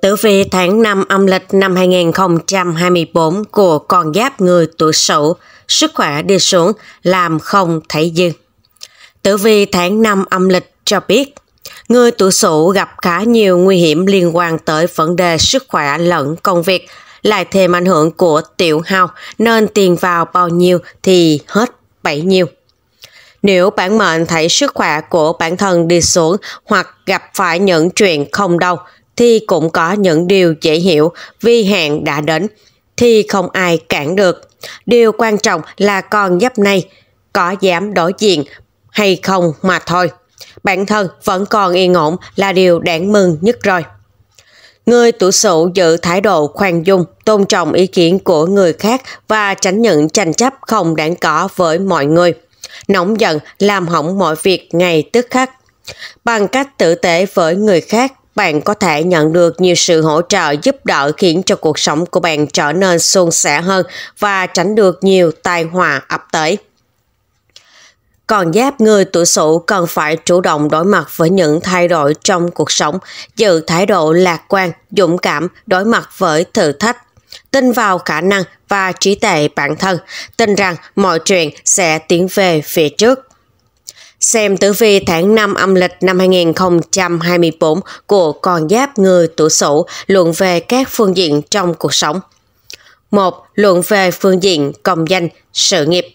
tử vi tháng 5 âm lịch năm 2024 của con giáp người tuổi sửu, sức khỏe đi xuống, làm không thể dư. Tử vi tháng 5 âm lịch cho biết, người tuổi sửu gặp khá nhiều nguy hiểm liên quan tới vấn đề sức khỏe lẫn công việc, lại thêm ảnh hưởng của tiểu hao nên tiền vào bao nhiêu thì hết bấy nhiêu. Nếu bản mệnh thấy sức khỏe của bản thân đi xuống hoặc gặp phải những chuyện không đâu, thì cũng có những điều dễ hiểu vì hạn đã đến, thì không ai cản được. Điều quan trọng là con giáp này có dám đối diện hay không mà thôi. Bản thân vẫn còn yên ổn là điều đáng mừng nhất rồi. Người tuổi sửu giữ thái độ khoan dung, tôn trọng ý kiến của người khác và tránh những tranh chấp không đáng có với mọi người. Nóng giận làm hỏng mọi việc ngày tức khắc. Bằng cách tử tế với người khác, bạn có thể nhận được nhiều sự hỗ trợ giúp đỡ khiến cho cuộc sống của bạn trở nên suôn sẻ hơn và tránh được nhiều tai họa ập tới. Còn giáp người tuổi Sửu cần phải chủ động đối mặt với những thay đổi trong cuộc sống, giữ thái độ lạc quan, dũng cảm đối mặt với thử thách, tin vào khả năng và trí tuệ bản thân, tin rằng mọi chuyện sẽ tiến về phía trước. Xem tử vi tháng 5 âm lịch năm 2024 của con giáp người tuổi sửu luận về các phương diện trong cuộc sống. 1. Luận về phương diện công danh, sự nghiệp.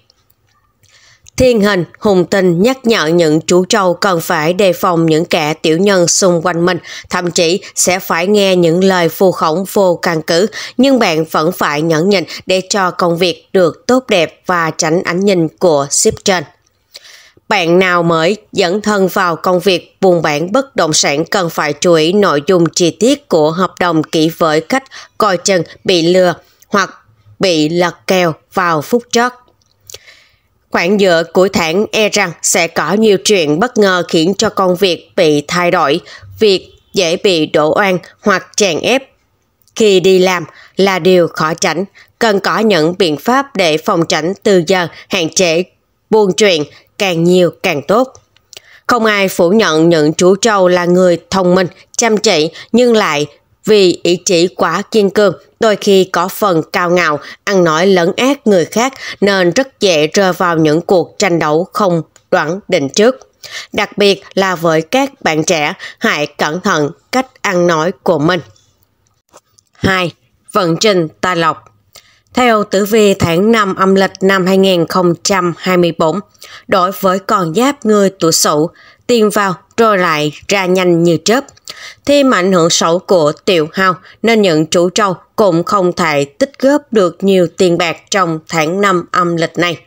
Thiên hình hùng tinh nhắc nhở những chú trâu cần phải đề phòng những kẻ tiểu nhân xung quanh mình, thậm chí sẽ phải nghe những lời phù khổng vô căn cứ, nhưng bạn vẫn phải nhẫn nhịn để cho công việc được tốt đẹp và tránh ánh nhìn của ship trên. Bạn nào mới dẫn thân vào công việc buôn bán bất động sản cần phải chú ý nội dung chi tiết của hợp đồng kỹ với khách coi chừng bị lừa hoặc bị lật kèo vào phút chót. Khoảng giữa cuối tháng e rằng sẽ có nhiều chuyện bất ngờ khiến cho công việc bị thay đổi, việc dễ bị đổ oan hoặc chèn ép. Khi đi làm là điều khó tránh, cần có những biện pháp để phòng tránh từ giờ hạn chế buôn chuyện càng nhiều càng tốt. Không ai phủ nhận những chú trâu là người thông minh, chăm chỉ nhưng lại vì ý chí quá kiên cường, đôi khi có phần cao ngạo, ăn nói lấn át người khác nên rất dễ rơi vào những cuộc tranh đấu không đoán định trước. Đặc biệt là với các bạn trẻ, hãy cẩn thận cách ăn nói của mình. 2. Vận trình tài lộc theo tử vi tháng 5 âm lịch năm 2024, đối với con giáp người tuổi sửu, tiền vào rồi lại ra nhanh như chớp. Thêm ảnh hưởng xấu của tiểu hao nên những chủ trâu cũng không thể tích góp được nhiều tiền bạc trong tháng 5 âm lịch này.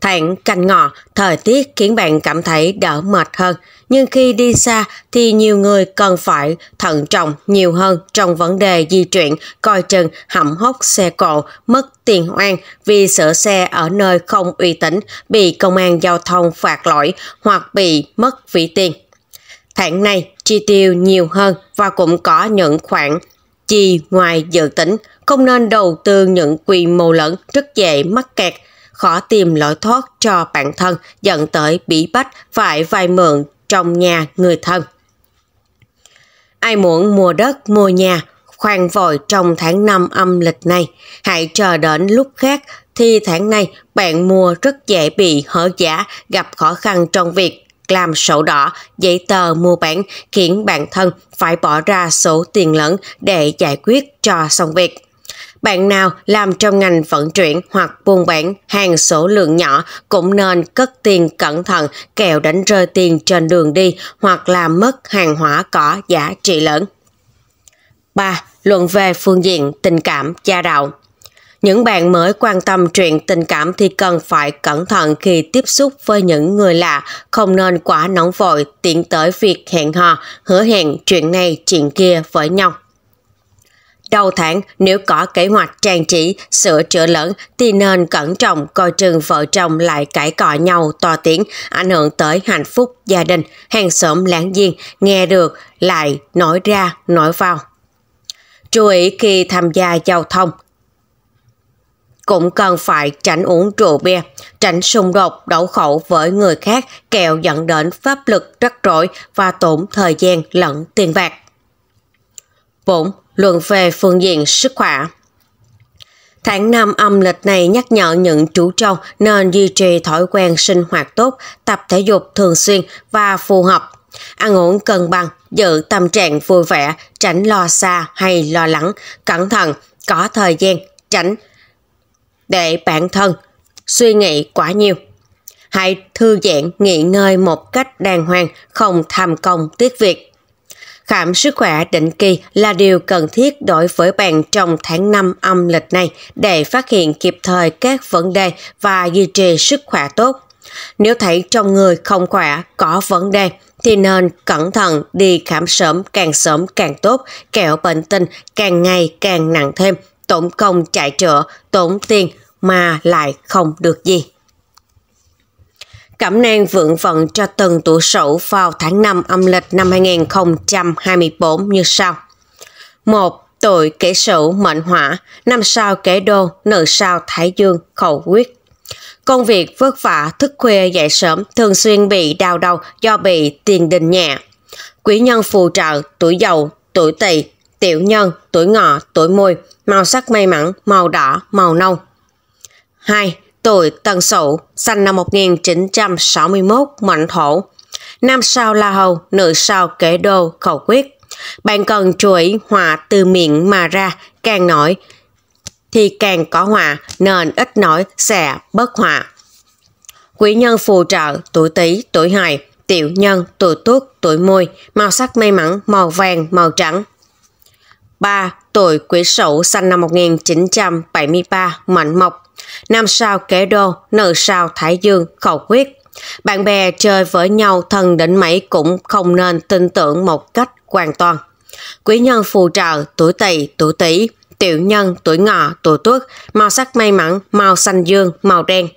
Thẳng cành ngọ, thời tiết khiến bạn cảm thấy đỡ mệt hơn, nhưng khi đi xa thì nhiều người cần phải thận trọng nhiều hơn trong vấn đề di chuyển, coi chừng hậm hốc xe cộ, mất tiền oan vì sửa xe ở nơi không uy tín, bị công an giao thông phạt lỗi hoặc bị mất vị tiền. Tháng này chi tiêu nhiều hơn và cũng có những khoản chi ngoài dự tính, không nên đầu tư những quy mô lẫn rất dễ mắc kẹt khó tìm lối thoát cho bản thân dẫn tới bí bách phải vay mượn trong nhà người thân. Ai muốn mua đất, mua nhà, khoan vội trong tháng 5 âm lịch này, hãy chờ đến lúc khác thì tháng này bạn mua rất dễ bị hở giá gặp khó khăn trong việc làm sổ đỏ, giấy tờ mua bán khiến bản thân phải bỏ ra số tiền lớn để giải quyết cho xong việc. Bạn nào làm trong ngành vận chuyển hoặc buôn bán hàng số lượng nhỏ cũng nên cất tiền cẩn thận kẻo đánh rơi tiền trên đường đi hoặc là mất hàng hóa có giá trị lớn. 3. Luận về phương diện tình cảm gia đạo những bạn mới quan tâm chuyện tình cảm thì cần phải cẩn thận khi tiếp xúc với những người lạ, không nên quá nóng vội tiến tới việc hẹn hò, hứa hẹn chuyện này chuyện kia với nhau. Đầu tháng, nếu có kế hoạch trang trí, sửa chữa lớn thì nên cẩn trọng coi chừng vợ chồng lại cãi cọ nhau to tiếng, ảnh hưởng tới hạnh phúc gia đình, hàng xóm láng giềng, nghe được lại nói ra, nói vào. Chú ý khi tham gia giao thông, cũng cần phải tránh uống rượu bia, tránh xung đột đấu khẩu với người khác kẹo dẫn đến pháp lực rắc rối và tốn thời gian lẫn tiền bạc. 4 luận về phương diện sức khỏe. Tháng 5 âm lịch này nhắc nhở những chủ trâu nên duy trì thói quen sinh hoạt tốt, tập thể dục thường xuyên và phù hợp. Ăn uống cân bằng, giữ tâm trạng vui vẻ, tránh lo xa hay lo lắng, cẩn thận, có thời gian, tránh để bản thân suy nghĩ quá nhiều. Hãy thư giãn, nghỉ ngơi một cách đàng hoàng, không tham công tiếc việc. Khám sức khỏe định kỳ là điều cần thiết đối với bạn trong tháng 5 âm lịch này để phát hiện kịp thời các vấn đề và duy trì sức khỏe tốt. Nếu thấy trong người không khỏe, có vấn đề, thì nên cẩn thận đi khám sớm càng sớm càng tốt, Kẹo bệnh tình càng ngày càng nặng thêm, tổn công chạy chữa, tốn tiền mà lại không được gì. Cẩm nang vượng vận cho từng tuổi sửu vào tháng 5 âm lịch năm 2024 như sau. 1. Tuổi kế sửu mệnh hỏa, năm sao kế đô, nữ sao thái dương, khẩu quyết. Công việc vất vả, thức khuya dậy sớm, thường xuyên bị đau đầu do bị tiền đình nhẹ. Quý nhân phù trợ, tuổi Dậu tuổi tỵ, tiểu nhân, tuổi ngọ, tuổi mùi, màu sắc may mắn, màu đỏ, màu nâu. 2 tuổi Tân Sửu, sinh năm 1961, mệnh thổ. Nam sao La Hầu, nữ sao Kế Đô, khẩu quyết. Bạn cần chú ý họa từ miệng mà ra, càng nổi thì càng có họa, nên ít nổi sẽ bớt họa. Quý nhân phù trợ tuổi Tý, tuổi Hợi, tiểu nhân tuổi Tuất, tuổi Mùi, màu sắc may mắn màu vàng, màu trắng. 3. Tuổi Quý Sửu sinh năm 1973, mệnh Mộc, Năm sao kế đô, nữ sao thái dương, khẩu quyết. Bạn bè chơi với nhau thần đỉnh mấy cũng không nên tin tưởng một cách hoàn toàn. Quý nhân phù trợ, tuổi tỵ, tuổi tỵ, tiểu nhân, tuổi ngọ, tuổi tuất, màu sắc may mắn, màu xanh dương, màu đen.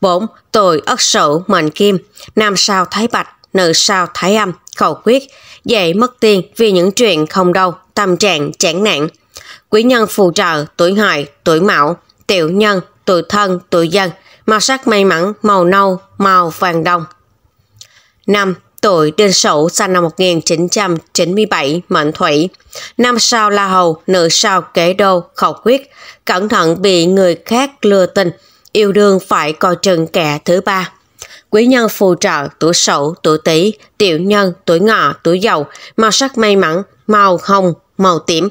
4. Tuổi Ất Sửu, mệnh Kim, nam sao Thái Bạch, nữ sao Thái Âm, khẩu quyết, dễ mất tiền vì những chuyện không đâu, tâm trạng chán nản. Quý nhân phù trợ, tuổi hợi, tuổi mão, tiểu nhân, tuổi thân, tuổi dân, màu sắc may mắn, màu nâu, màu vàng đồng. 5. Tuổi Đinh Sửu sinh năm 1997, mệnh thủy. Năm sao La Hầu, nữ sao Kế Đô, khẩu quyết. Cẩn thận bị người khác lừa tình, yêu đương phải coi chừng kẻ thứ ba. Quý nhân phù trợ tuổi Sửu, tuổi Tý, tiểu nhân tuổi Ngọ, tuổi Dậu, màu sắc may mắn, màu hồng, màu tím.